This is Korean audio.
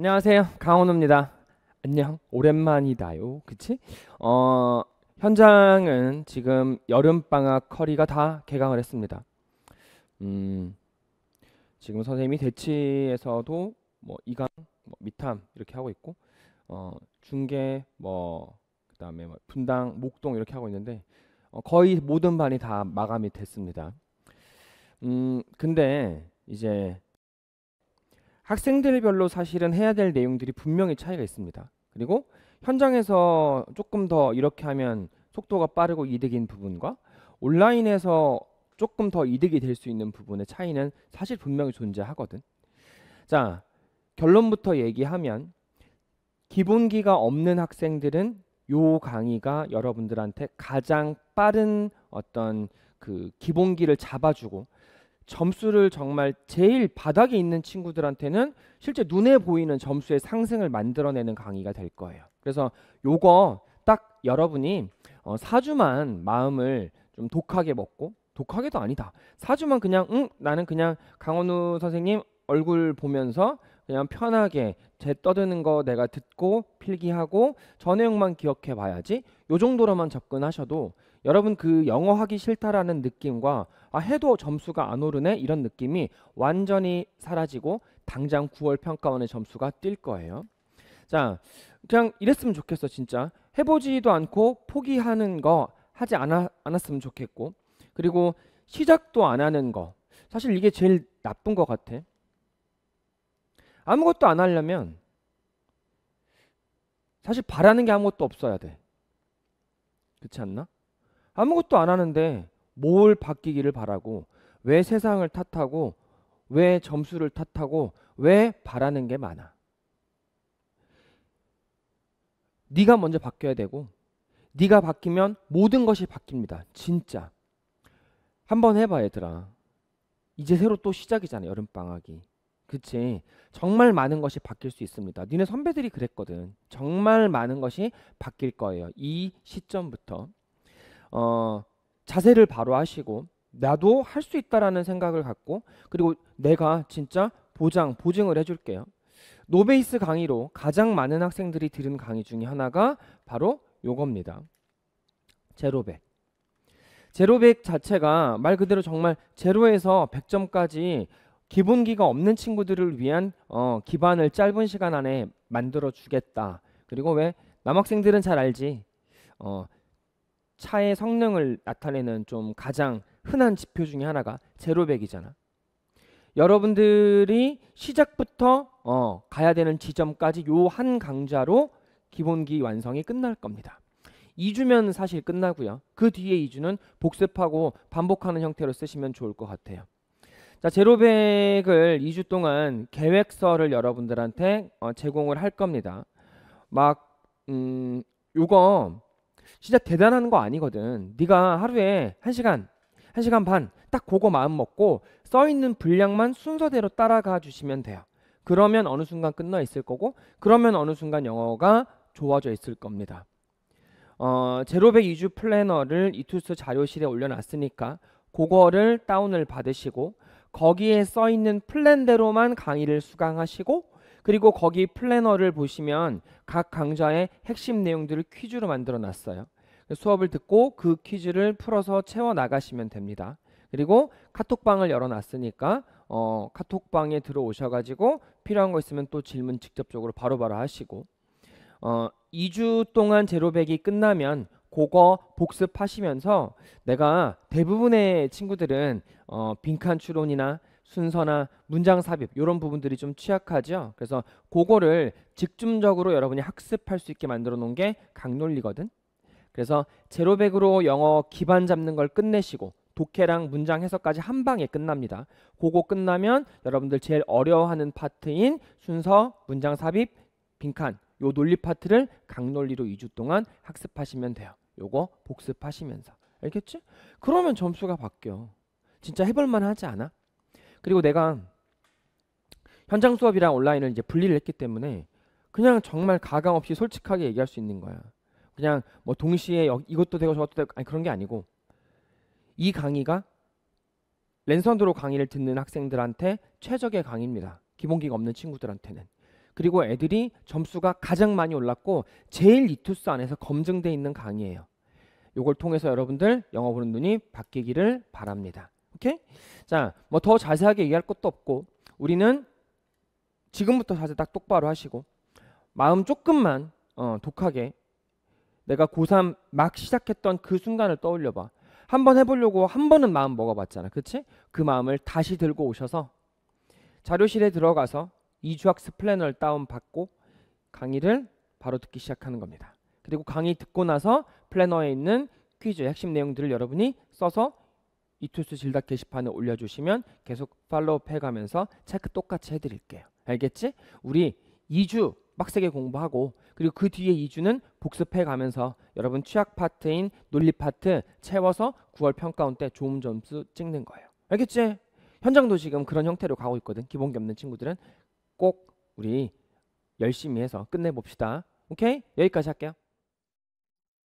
안녕하세요. 강원우입니다. 안녕. 오랜만이다요. 그치? 어, 현장은 지금 여름방학 커리가 다 개강을 했습니다. 음, 지금 선생님이 대치에서도 뭐 이강, 뭐 미탐 이렇게 하고 있고, 어, 중계, 뭐, 그 다음에 뭐 분당, 목동 이렇게 하고 있는데, 어, 거의 모든 반이 다 마감이 됐습니다. 음, 근데 이제 학생들별로 사실은 해야 될 내용들이 분명히 차이가 있습니다. 그리고 현장에서 조금 더 이렇게 하면 속도가 빠르고 이득인 부분과 온라인에서 조금 더 이득이 될 수 있는 부분의 차이는 사실 분명히 존재하거든. 자, 결론부터 얘기하면 기본기가 없는 학생들은 요 강의가 여러분들한테 가장 빠른 어떤 그 기본기를 잡아주고 점수를 정말 제일 바닥에 있는 친구들한테는 실제 눈에 보이는 점수의 상승을 만들어내는 강의가 될 거예요. 그래서 요거 딱 여러분이 어, 4주만 마음을 좀 독하게 먹고 독하게도 아니다. 4주만 그냥 응 나는 그냥 강원우 선생님 얼굴 보면서 그냥 편하게 제 떠드는 거 내가 듣고 필기하고 전 내용만 기억해 봐야지 요 정도로만 접근하셔도 여러분 그 영어 하기 싫다라는 느낌과 아 해도 점수가 안 오르네 이런 느낌이 완전히 사라지고 당장 9월 평가원의 점수가 뛸 거예요. 자, 그냥 이랬으면 좋겠어 진짜 해보지도 않고 포기하는 거 하지 않아, 않았으면 좋겠고 그리고 시작도 안 하는 거 사실 이게 제일 나쁜 것 같아. 아무것도 안 하려면 사실 바라는 게 아무것도 없어야 돼. 그렇지 않나? 아무것도 안 하는데 뭘 바뀌기를 바라고 왜 세상을 탓하고 왜 점수를 탓하고 왜 바라는 게 많아? 네가 먼저 바뀌어야 되고 네가 바뀌면 모든 것이 바뀝니다. 진짜. 한번 해봐 얘들아. 이제 새로 또 시작이잖아 여름방학이. 그치. 정말 많은 것이 바뀔 수 있습니다. 니네 선배들이 그랬거든. 정말 많은 것이 바뀔 거예요. 이 시점부터. 어, 자세를 바로 하시고, 나도 할 수 있다라는 생각을 갖고, 그리고 내가 진짜 보장, 보증을 해줄게요. 노베이스 강의로 가장 많은 학생들이 들은 강의 중에 하나가 바로 요겁니다. 제로백. 제로백 자체가 말 그대로 정말 제로에서 100점까지 기본기가 없는 친구들을 위한 어, 기반을 짧은 시간 안에 만들어 주겠다. 그리고 왜 남학생들은 잘 알지. 어, 차의 성능을 나타내는 좀 가장 흔한 지표 중에 하나가 제로백이잖아. 여러분들이 시작부터 어, 가야 되는 지점까지 요 한 강좌로 기본기 완성이 끝날 겁니다. 2주면 사실 끝나고요. 그 뒤에 2주는 복습하고 반복하는 형태로 쓰시면 좋을 것 같아요. 자, 제로백을 2주 동안 계획서를 여러분들한테 어, 제공을 할 겁니다. 막, 음, 요거 진짜 대단한 거 아니거든. 네가 하루에 1시간, 1시간 반, 딱 그거 마음 먹고 써 있는 분량만 순서대로 따라가 주시면 돼요. 그러면 어느 순간 끝나 있을 거고, 그러면 어느 순간 영어가 좋아져 있을 겁니다. 어, 제로백 2주 플래너를 이투스 자료실에 올려놨으니까 그거를 다운을 받으시고 거기에 써 있는 플랜대로만 강의를 수강하시고 그리고 거기 플래너를 보시면 각 강좌의 핵심 내용들을 퀴즈로 만들어 놨어요. 수업을 듣고 그 퀴즈를 풀어서 채워 나가시면 됩니다. 그리고 카톡방을 열어놨으니까 어, 카톡방에 들어오셔가지고 필요한 거 있으면 또 질문 직접적으로 바로바로 바로 하시고 어, 2주 동안 제로백이 끝나면 그거 복습하시면서 내가 대부분의 친구들은 어, 빈칸 추론이나 순서나 문장 삽입 이런 부분들이 좀 취약하죠. 그래서 그거를 집중적으로 여러분이 학습할 수 있게 만들어 놓은 게 강논리거든. 그래서 제로백으로 영어 기반 잡는 걸 끝내시고 독해랑 문장 해석까지 한 방에 끝납니다. 그거 끝나면 여러분들 제일 어려워하는 파트인 순서, 문장 삽입, 빈칸 요 논리 파트를 강논리로 2주 동안 학습하시면 돼요. 요거 복습하시면서. 알겠지? 그러면 점수가 바뀌어. 진짜 해볼만 하지 않아? 그리고 내가 현장 수업이랑 온라인을 이제 분리를 했기 때문에 그냥 정말 가감 없이 솔직하게 얘기할 수 있는 거야. 그냥 뭐 동시에 이것도 되고 저것도 되고 아니 그런 게 아니고 이 강의가 랜선도로 강의를 듣는 학생들한테 최적의 강의입니다. 기본기가 없는 친구들한테는. 그리고 애들이 점수가 가장 많이 올랐고 제일 이투스 안에서 검증돼 있는 강의예요. 요걸 통해서 여러분들 영어 보는 눈이 바뀌기를 바랍니다. 오케이? 자, 뭐 더 자세하게 얘기할 것도 없고 우리는 지금부터 자세 딱 똑바로 하시고 마음 조금만 어, 독하게 내가 고3 막 시작했던 그 순간을 떠올려 봐. 한번 해보려고 한 번은 마음 먹어봤잖아. 그치? 그 마음을 다시 들고 오셔서 자료실에 들어가서 2주학습 플래너를 다운받고 강의를 바로 듣기 시작하는 겁니다. 그리고 강의 듣고 나서 플래너에 있는 퀴즈 핵심 내용들을 여러분이 써서 이투스 질답 게시판에 올려주시면 계속 팔로우업 해가면서 체크 똑같이 해드릴게요. 알겠지? 우리 2주 빡세게 공부하고 그리고 그 뒤에 2주는 복습해 가면서 여러분 취약 파트인 논리 파트 채워서 9월 평가원 때 좋은 점수 찍는 거예요. 알겠지? 현장도 지금 그런 형태로 가고 있거든. 기본기 없는 친구들은 꼭 우리 열심히 해서 끝내봅시다. 오케이? 여기까지 할게요.